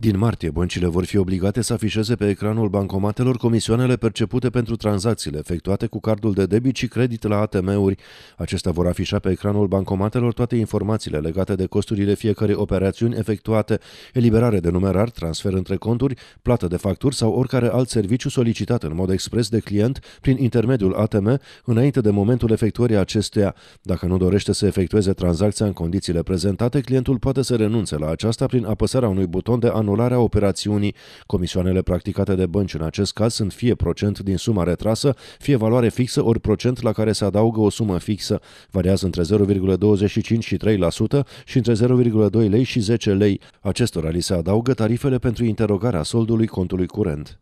Din martie, băncile vor fi obligate să afișeze pe ecranul bancomatelor comisioanele percepute pentru tranzacțiile efectuate cu cardul de debit și credit la ATM-uri. Acestea vor afișa pe ecranul bancomatelor toate informațiile legate de costurile fiecărei operațiuni efectuate, eliberare de numerar, transfer între conturi, plată de facturi sau oricare alt serviciu solicitat în mod expres de client prin intermediul ATM înainte de momentul efectuării acesteia. Dacă nu dorește să efectueze tranzacția în condițiile prezentate, clientul poate să renunțe la aceasta prin apăsarea unui buton de anul anularea operațiunii. Comisioanele practicate de bănci în acest caz sunt fie procent din suma retrasă, fie valoare fixă ori procent la care se adaugă o sumă fixă. Variază între 0,25 și 3% și între 0,2 lei și 10 lei. Acestora li se adaugă tarifele pentru interogarea soldului contului curent.